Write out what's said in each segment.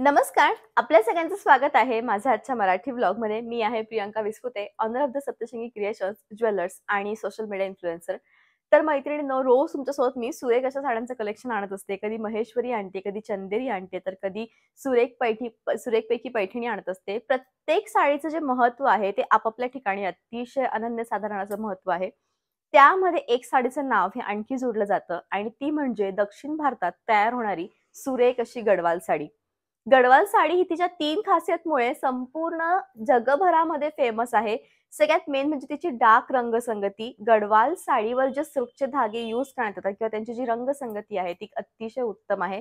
नमस्कार आपल्या सगळ्यांचं स्वागत आहे माझ्या आजच्या मराठी ब्लॉगमध्ये मी आहे Priyanka Visphute owner of the Saptashringi creations jewellers आणि सोशल मीडिया इन्फ्लुएन्सर तर मैत्रिणीनं रोज तुमच्यासोबत मी सुरेख अशा साड्यांचं कलेक्शन आणत असते कधी महेश्वरी आणते कधी चंदेरी आणते तर कधी सुरेख पैठी सुरेखपैकी पैठणी आणत असते प्रत्येक साडीचं जे महत्व आहे ते आपापल्या ठिकाणी अतिशय अनन्यसाधारण असं महत्व आहे त्यामध्ये एक साडीचं नाव हे आणखी जोडलं जातं आणि ती म्हणजे दक्षिण भारतात तयार होणारी सुरेख अशी गडवाल साडी गडवाल साडी ही तिच्या तीन खासियतमुळे संपूर्ण जगभरामध्ये फेमस आहे सगळ्यात मेन म्हणजे तिची डार्क रंगसंगती गडवाल साडीवर जे सिल्कचे धागे यूज करण्यात येतात किंवा त्यांची जी रंगसंगती आहे ती अतिशय उत्तम आहे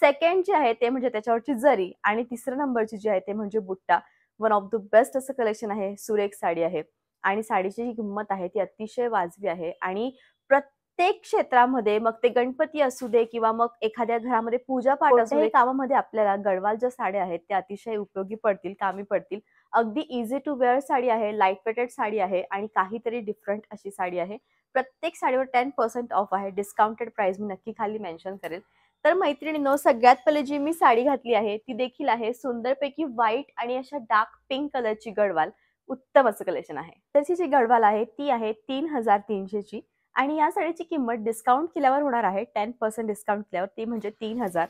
सेकंड जे आहे ते म्हणजे त्याच्यावरची जरी आणि तिसऱ्या नंबरची जी आहे ते म्हणजे बुट्टा वन ऑफ द बेस्ट असं कलेक्शन आहे सुरेख साडी आहे आणि साडीची जी किंमत आहे ती अतिशय वाजवी आहे आणि प्र प्रत्येक क्षेत्रामध्ये मग ते गणपती असू दे किंवा मग एखाद्या घरामध्ये पूजा पाठ असू दे कामामध्ये आपल्याला गडवाल ज्या साड्या आहेत त्या अतिशय उपयोगी पडतील कामी पडतील अगदी इझी टू वेअर साडी आहे लाईट वेटेड साडी आहे आणि काहीतरी डिफरंट अशी साडी आहे प्रत्येक साडीवर टेन पर्सेंट ऑफ आहे डिस्काउंटेड प्राइस मी नक्की खाली मेन्शन करेल तर मैत्रिणीनो सगळ्यात पहिले जी मी साडी घातली आहे ती देखील आहे सुंदरपैकी व्हाईट आणि अशा डार्क पिंक कलरची गडवाल उत्तम असं कलेक्शन आहे त्याची जी गडवाल आहे ती आहे तीन हजार तीनशेची आणि या साडीची किंमत डिस्काउंट केल्यावर होणार आहे टेन पर्सेंट डिस्काउंट केल्यावर ती म्हणजे तीन हजार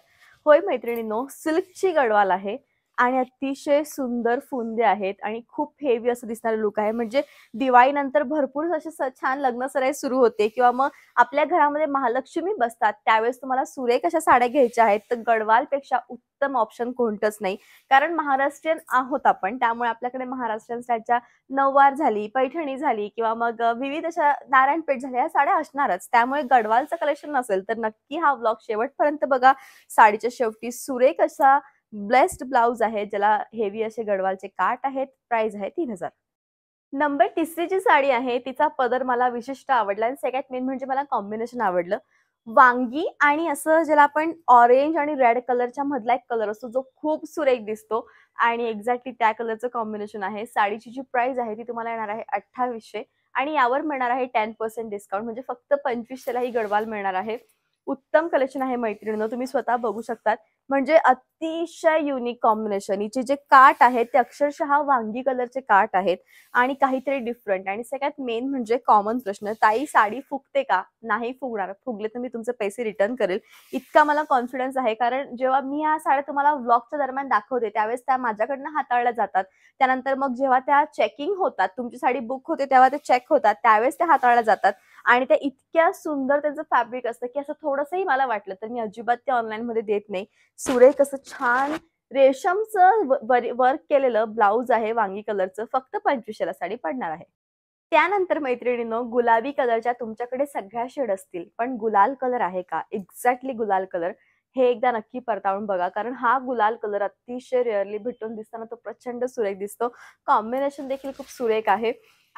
होय मैत्रिणींनो सिल्कची गडवाल आहे आणि अतिशय सुंदर फुंदे आहेत आणि खूप हेवी असं दिसणारे लुक आहे म्हणजे दिवाळीनंतर भरपूर असे छान लग्न सराई सुरू होते किंवा मग आपल्या घरामध्ये महालक्ष्मी बसतात त्यावेळेस तुम्हाला सुरेख अशा साड्या घ्यायच्या आहेत तर गडवालपेक्षा उत्तम ऑप्शन कोणतंच नाही कारण महाराष्ट्रीयन आहोत आपण त्यामुळे आपल्याकडे महाराष्ट्रीयन साड्या नववार झाली पैठणी झाली किंवा मग विविध अशा नारायणपेठ झाल्या या साड्या असणारच त्यामुळे गडवालचं कलेक्शन नसेल तर नक्की हा व्लॉग शेवटपर्यंत बघा साडीच्या शेवटी सुरेख असा ब्लेस्ड ब्लाउज आहे ज्याला हेवी असे गडवालचे काट आहेत प्राइस आहे तीन हजार नंबर तिसरी जी साडी आहे तिचा पदर मला विशिष्ट आवडला आणि सेकंड मेन म्हणजे मला कॉम्बिनेशन आवडलं वांगी आणि असं ज्याला आपण ऑरेंज आणि रेड कलरच्या मधला एक कलर असतो जो खूप सुरेख दिसतो आणि एक्झॅक्टली त्या कलरचं कॉम्बिनेशन आहे साडीची जी प्राइस आहे ती तुम्हाला येणार आहे अठ्ठावीसशे आणि यावर मिळणार आहे टेन पर्सेंट डिस्काउंट म्हणजे फक्त पंचवीसशेला ही गडवाल मिळणार आहे उत्तम कलेक्शन आहे मैत्रिणीनं तुम्ही स्वतः बघू शकतात म्हणजे अतिशय युनिक कॉम्बिनेशन हिचे जे काट आहेत ते अक्षरशः वांगी कलरचे काट आहेत आणि काहीतरी डिफरंट आणि सगळ्यात मेन म्हणजे कॉमन प्रश्न ताई साडी फुगते का नाही फुगणार फुगले तर मी तुमचे पैसे रिटर्न करेल इतका मला कॉन्फिडन्स आहे कारण जेव्हा मी ह्या साड्या तुम्हाला व्लॉगच्या दरम्यान दाखवते त्यावेळेस त्या माझ्याकडनं हाताळल्या जातात त्यानंतर मग जेव्हा त्या चेकिंग होतात तुमची साडी बुक होते तेव्हा ते चेक होतात त्यावेळेस त्या हाताळल्या जातात आणि त्या इतक्या सुंदर त्याचं फॅब्रिक असतं की असं थोडंसंही मला वाटलं तर मी अजिबात ते मध्ये देत नाही सुरे कसं छान रेशमचं वर्क केलेलं ब्लाऊज आहे वांगी कलरचं फक्त पंचवीसशेला साडी पडणार आहे त्यानंतर मैत्रिणीनो गुलाबी कलरच्या तुमच्याकडे सगळ्या शेड असतील पण गुलाल कलर आहे का एक्झॅक्टली गुलाल कलर हे एकदा नक्की परतावून बघा कारण हा गुलाल कलर अतिशय रेअरली भेटून दिसताना तो प्रचंड सुरेख दिसतो कॉम्बिनेशन देखील खूप सुरेख आहे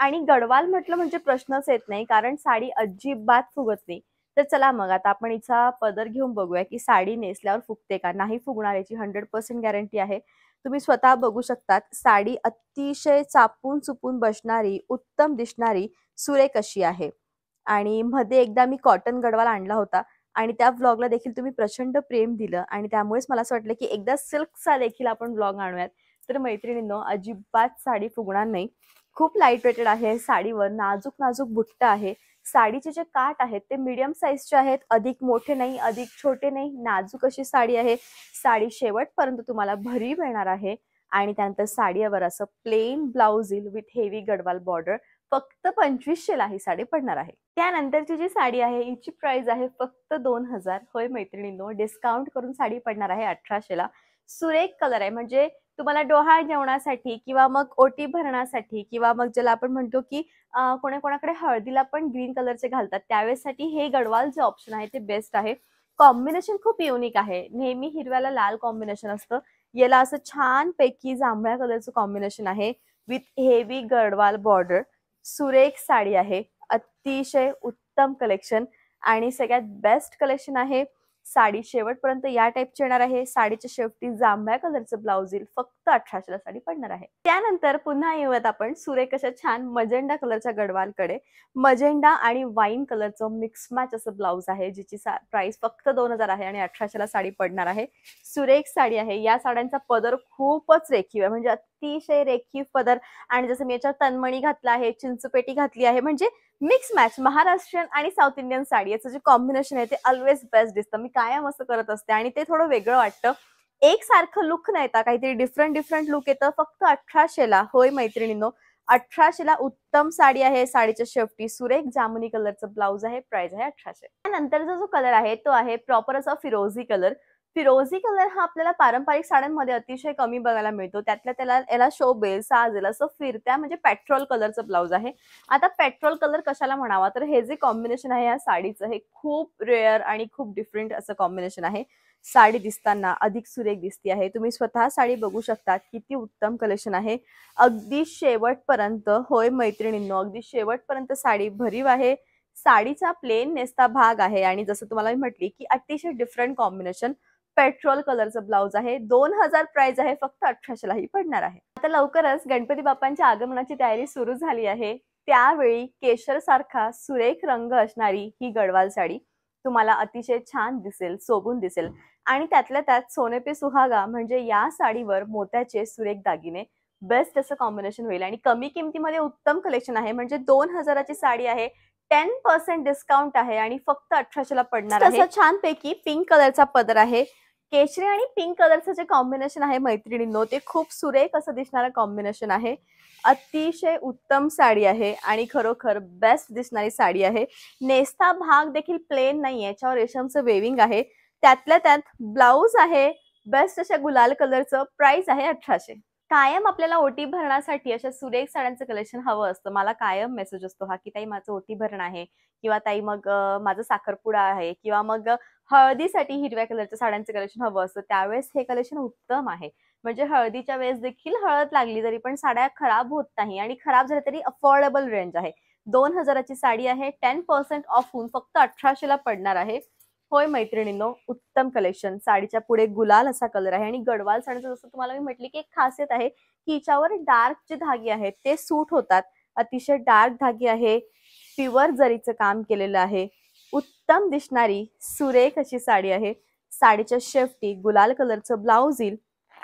आणि गडवाल म्हटलं म्हणजे प्रश्नच येत नाही कारण साडी अजिबात फुगत नाही तर चला मग आता आपण इचा पदर घेऊन बघूया की साडी नेसल्यावर फुगते का नाही फुगणार याची हंड्रेड पर्सेंट गॅरंटी आहे तुम्ही स्वतः बघू शकतात साडी अतिशय चापून चुपून बसणारी उत्तम दिसणारी सुरेख अशी आहे आणि मध्ये एकदा मी कॉटन गडवाल आणला होता आणि त्या व्लॉगला देखील तुम्ही प्रचंड प्रेम दिलं आणि त्यामुळेच मला असं वाटलं की एकदा सिल्कचा देखील आपण व्लॉग आणूयात तर मैत्रिणींनो अजिबात साडी फुगणार नाही खूप लाईट वेटेड आहे साडीवर नाजूक नाजूक बुट्ट आहे साडीचे जे काट आहेत ते मीडियम साईजचे आहेत अधिक मोठे नाही अधिक छोटे नाही नाजूक अशी साडी आहे साडी शेवटपर्यंत तुम्हाला भरी मिळणार आहे आणि त्यानंतर साडीवर असं प्लेन ब्लाउज येईल विथ हेवी गडवाल बॉर्डर फक्त पंचवीसशेला ही साडी पडणार आहे त्यानंतरची जी साडी आहे हिची प्राइस आहे फक्त दोन हजार होय मैत्रिणींनो डिस्काउंट करून साडी पडणार आहे अठराशेला सुरेख कलर आहे म्हणजे तुम्हाला डोहाळ जेवणासाठी किंवा मग ओटी भरण्यासाठी किंवा मग ज्याला आपण म्हणतो की कोणाकोणाकडे हळदीला पण ग्रीन कलरचे घालतात त्यावेळेसाठी हे गडवाल जे ऑप्शन आहे ते बेस्ट आहे कॉम्बिनेशन खूप युनिक आहे नेहमी हिरव्याला लाल कॉम्बिनेशन असतं याला असं छान पैकी जांभळ्या कलरचं कॉम्बिनेशन आहे विथ हेवी गडवाल बॉर्डर सुरेख साडी आहे अतिशय उत्तम कलेक्शन आणि सगळ्यात बेस्ट कलेक्शन आहे साडी शेवटपर्यंत या टाईपची येणार आहे साडीच्या शेवटी जांभळ्या कलरचं ब्लाऊज येईल फक्त अठराशेला साडी पडणार आहे त्यानंतर पुन्हा येऊयात आपण सुरेख अशा छान मजेंडा कलरच्या गडवालकडे मजेंडा आणि वाईन कलरचं मिक्स मॅच असं ब्लाऊज आहे जिची प्राइस फक्त दोन हजार आहे आणि अठराशेला साडी पडणार आहे सुरेख साडी आहे या साड्यांचा पदर खूपच रेखीव आहे म्हणजे अतिशय रेखीव पदर आणि जसं मी याच्यात तनमणी घातला आहे चिंचपेटी घातली आहे म्हणजे मिक्स मॅच महाराष्ट्रीयन आणि साऊथ इंडियन साडी याचं जे कॉम्बिनेशन आहे ते ऑलवेज बेस्ट दिसतं मी कायम असं करत असते आणि ते थोडं वेगळं वाटतं एक सारखं लुक नाही तर काहीतरी डिफरंट डिफरंट लुक येतं फक्त अठराशेला होय मैत्रिणींनो अठराशेला उत्तम साडी आहे साडीच्या शेफ्टी सुरेख जामुनी कलरचं ब्लाऊज आहे प्राइस आहे अठराशे त्यानंतरचा जो कलर आहे तो आहे प्रॉपर असा फिरोजी कलर फिरोजी कलर हा आपल्याला पारंपरिक साड्यांमध्ये अतिशय कमी बघायला मिळतो त्यातल्या त्याला याला शो साजेल असं फिरत्या म्हणजे पेट्रोल कलरचं ब्लाऊज आहे आता पेट्रोल कलर कशाला म्हणावा तर हे जे कॉम्बिनेशन आहे या साडीचं हे खूप रेअर आणि खूप डिफरंट असं कॉम्बिनेशन आहे साडी दिसताना अधिक सुरेख दिसते आहे तुम्ही स्वतः साडी बघू शकता किती उत्तम कलेक्शन आहे अगदी शेवटपर्यंत होय मैत्रिणींनो अगदी शेवटपर्यंत साडी भरीव आहे साडीचा प्लेन नेस्ता भाग आहे आणि जसं तुम्हाला मी म्हटली की अतिशय डिफरंट कॉम्बिनेशन पेट्रोल कलरचं ब्लाऊज आहे दोन हजार प्राइस आहे फक्त ही पडणार आहे आता लवकरच गणपती बाप्पांच्या आगमनाची तयारी सुरू झाली आहे त्यावेळी केशर सारखा सुरेख रंग असणारी ही गडवाल साडी तुम्हाला अतिशय छान दिसेल सोबून दिसेल आणि त्यातल्या त्यात पे सुहागा म्हणजे या साडीवर मोत्याचे सुरेख दागिने बेस्ट असं कॉम्बिनेशन होईल आणि कमी किमतीमध्ये उत्तम कलेक्शन आहे म्हणजे दोन हजाराची साडी आहे टेन पर्सेंट डिस्काउंट आहे आणि फक्त अठराशेला पडणार आहे पैकी पिंक कलरचा पदर आहे केशरी आणि पिंक कलरचं जे कॉम्बिनेशन आहे मैत्रिणींनो ते खूप सुरेख असं दिसणारं कॉम्बिनेशन आहे अतिशय उत्तम साडी आहे आणि खरोखर बेस्ट दिसणारी साडी आहे नेस्ता भाग देखील प्लेन नाही याच्यावर रेशमचं वेविंग आहे त्यातल्या त्यात ब्लाऊज आहे बेस्ट अशा गुलाल कलरचं प्राइस आहे अठराशे कायम आपल्याला ओटी भरण्यासाठी अशा सुरेख साड्यांचं कलेक्शन हवं असतं मला कायम मेसेज असतो हा की ताई माझं ओटी भरणं आहे किंवा ताई मग माझं साखरपुडा आहे किंवा मग हळदीसाठी हिरव्या कलरच्या साड्यांचं कलेक्शन हवं असतं त्यावेळेस हे कलेक्शन उत्तम आहे म्हणजे हळदीच्या वेळेस देखील हळद लागली तरी पण साड्या खराब होत नाही आणि खराब झाल्या तरी अफोर्डेबल रेंज आहे दोन हजाराची साडी आहे टेन पर्सेंट ऑफ होऊन फक्त अठराशेला पडणार आहे होय मैत्रिणींनो उत्तम कलेक्शन साडीच्या पुढे गुलाल असा कलर आहे आणि गडवाल साडीचं जसं तुम्हाला मी म्हटली की एक खासियत आहे की हिच्यावर डार्क जे धागे आहेत ते सूट होतात अतिशय डार्क धागे आहे प्युअर जरीचं काम केलेलं आहे उत्तम दिसणारी सुरेख अशी साडी आहे साडीच्या शेवटी गुलाल कलरचं ब्लाउज येईल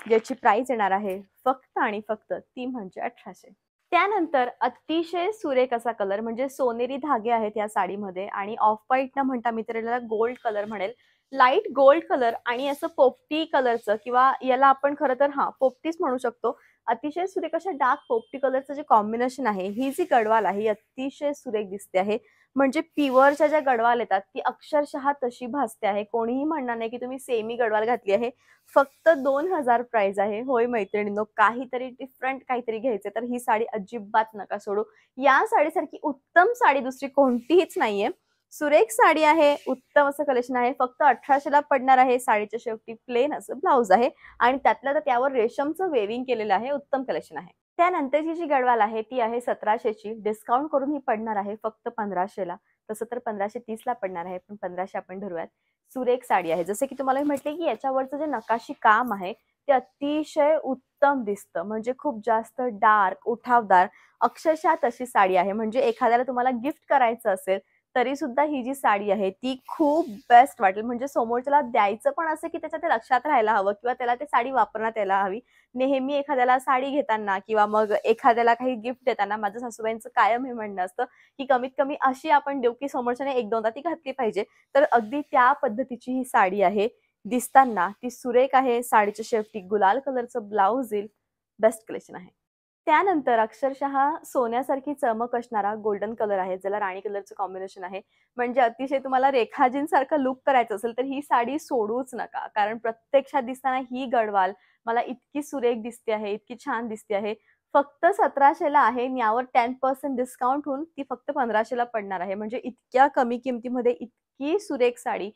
ज्याची प्राइस येणार आहे फक्त आणि फक्त ती म्हणजे अठराशे त्यानंतर अतिशय सुरेख असा कलर म्हणजे सोनेरी धागे आहेत या साडीमध्ये आणि ऑफ व्हाईट न म्हणता मी गोल्ड कलर म्हणेल लाईट गोल्ड कलर आणि असं पोपटी कलरचं किंवा याला आपण खरं तर हा पोपटीच म्हणू शकतो अतिशय सुरेख अशा डार्क पोपटी कलरचं जे कॉम्बिनेशन आहे ही जी गडवाल आहे ही अतिशय सुरेख दिसते आहे म्हणजे प्युअरच्या ज्या गडवाल येतात ती अक्षरशः तशी भासते आहे कोणीही म्हणणार नाही की तुम्ही सेमी गडवाल घातली आहे फक्त दोन हजार प्राइस आहे होय मैत्रिणींनो काहीतरी डिफरंट काहीतरी घ्यायचे तर ही साडी अजिबात नका सोडू या साडीसारखी उत्तम साडी दुसरी कोणतीहीच नाहीये सुरेख साडी आहे उत्तम असं कलेक्शन आहे फक्त अठराशेला पडणार आहे साडीच्या शेवटी प्लेन असं ब्लाऊज आहे आणि त्यातल्या तर त्यावर रेशमचं वेविंग केलेलं आहे उत्तम कलेक्शन आहे त्यानंतरची जी गडवाल आहे ती आहे सतराशेची डिस्काउंट करून ही पडणार आहे फक्त पंधराशेला तसं तर पंधराशे तीसला पडणार आहे पण पंधराशे आपण धरूयात सुरेख साडी आहे जसं की तुम्हाला म्हटले की याच्यावरचं जे नकाशी काम आहे ते अतिशय उत्तम दिसतं म्हणजे खूप जास्त डार्क उठावदार अक्षरशः तशी साडी आहे म्हणजे एखाद्याला तुम्हाला गिफ्ट करायचं असेल तरी सुद्धा ही जी साडी आहे ती खूप बेस्ट वाटेल म्हणजे समोरच्याला द्यायचं पण असं की त्याच्या ते लक्षात राहायला हवं किंवा त्याला ते साडी वापरण्यात यायला हवी नेहमी एखाद्याला साडी घेताना किंवा मग एखाद्याला काही गिफ्ट देताना माझं सासूबाईंचं कायम हे म्हणणं असतं की कमीत कमी अशी आपण देऊ की समोरच्याने एक दोनदा ती घातली पाहिजे तर अगदी त्या पद्धतीची ही साडी आहे दिसताना ती सुरेख आहे साडीच्या शेवटी गुलाल कलरचं ब्लाऊज येईल बेस्ट कलेक्शन आहे त्यानंतर अक्षरशः सोन्यासारखी चमक असणारा गोल्डन कलर आहे ज्याला राणी कलरचं कॉम्बिनेशन आहे म्हणजे अतिशय तुम्हाला रेखाजींसारखं लुक करायचं असेल तर ही साडी सोडूच नका कारण प्रत्यक्षात दिसताना ही गडवाल मला इतकी सुरेख दिसते आहे इतकी छान दिसते आहे फक्त सतराशेला आहे यावर टेन पर्सेंट डिस्काउंट होऊन ती फक्त पंधराशेला पडणार आहे म्हणजे इतक्या कमी किमतीमध्ये इतकी सुरेख साडी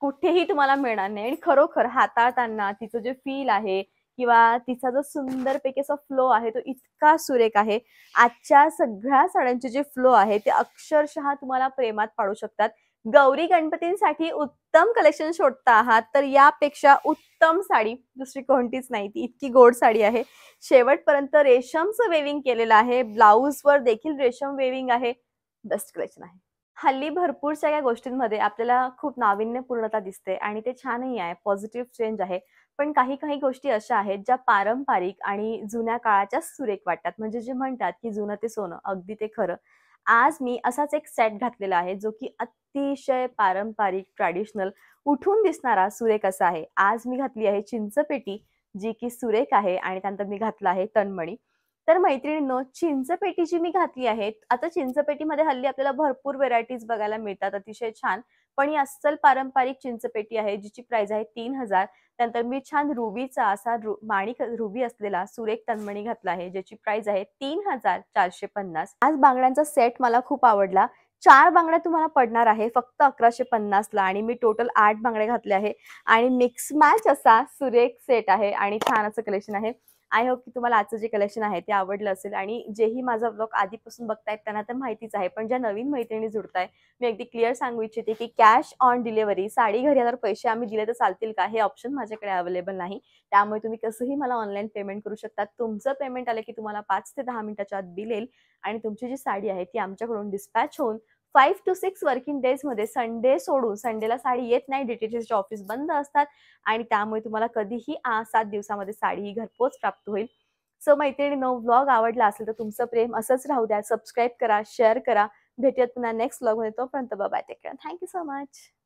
कुठेही तुम्हाला मिळणार नाही आणि खरोखर हाताळताना तिचं जे फील आहे किंवा तिचा जो सुंदर असा फ्लो आहे तो इतका सुरेख आहे आजच्या सगळ्या साड्यांचे जे फ्लो आहे ते अक्षरशः तुम्हाला प्रेमात पाडू शकतात गौरी गणपतींसाठी उत्तम कलेक्शन शोधता आहात तर यापेक्षा उत्तम साडी दुसरी कोणतीच नाही ती इतकी गोड साडी आहे शेवटपर्यंत रेशमचं वेविंग केलेलं आहे वर देखील रेशम वेविंग आहे बेस्ट कलेक्शन आहे हल्ली भरपूर सगळ्या गोष्टींमध्ये आपल्याला खूप नाविन्यपूर्णता दिसते आणि ते छानही आहे पॉझिटिव्ह चेंज आहे पण काही काही गोष्टी अशा आहेत ज्या पारंपरिक आणि जुन्या काळाच्या सुरेख वाटतात म्हणजे जे म्हणतात की जुनं ते सोनं अगदी ते खरं आज मी असाच एक सेट घातलेला आहे जो की अतिशय पारंपरिक ट्रॅडिशनल उठून दिसणारा सुरेख असा आहे आज मी घातली आहे चिंचपेटी जी की सुरेख आहे आणि त्यानंतर मी घातला आहे तनमणी तर मैत्रिणींनो चिंचपेटी जी मी घातली आहे आता चिंचपेटीमध्ये हल्ली आपल्याला भरपूर व्हेरायटीज बघायला मिळतात अतिशय छान पण ही अस्सल पारंपरिक चिंचपेटी आहे जिची प्राइस आहे तीन हजार त्यानंतर मी छान रुबीचा असा रु, माणिक रुबी असलेला सुरेख तनमणी घातला आहे ज्याची प्राइस आहे तीन हजार चारशे पन्नास आज बांगड्यांचा सेट मला खूप आवडला चार बांगड्या तुम्हाला पडणार आहे फक्त अकराशे पन्नासला आणि मी टोटल आठ बांगड्या घातले आहे आणि मिक्स मॅच असा सुरेख सेट आहे आणि छान असं कलेक्शन आहे आय होप की तुम्हाला आजचं जे कलेक्शन आहे ते आवडलं असेल आणि जेही माझा ब्लॉग आधीपासून बघतायत त्यांना तर माहितीच आहे पण ज्या नवीन मैत्रिणी जुडताय मी अगदी क्लिअर सांगू इच्छिते की कॅश ऑन डिलिव्हरी साडी घरी आल्यावर पैसे आम्ही दिले तर चालतील का हे ऑप्शन माझ्याकडे अवेलेबल नाही त्यामुळे तुम्ही कसंही मला ऑनलाईन पेमेंट करू शकता तुमचं पेमेंट आलं की तुम्हाला पाच ते दहा मिनिटाच्या आत बिल आणि तुमची जी साडी आहे ती आमच्याकडून डिस्पॅच होऊन five two six working days मध्ये संडे सोडून संडेला साडी येत नाही डीटीसीचे ऑफिस बंद असतात आणि त्यामुळे तुम्हाला कधीही सात दिवसामध्ये साडी ही घरपोच प्राप्त होईल सो मैत्रिणी नो ब्लॉग आवडला असेल तर तुमचं प्रेम असंच राहू द्या सबस्क्राईब करा शेअर करा भेटूयात पुन्हा नेक्स्ट ब्लॉगमध्ये तोपर्यंत बाबा टेक थँक्यू सो मच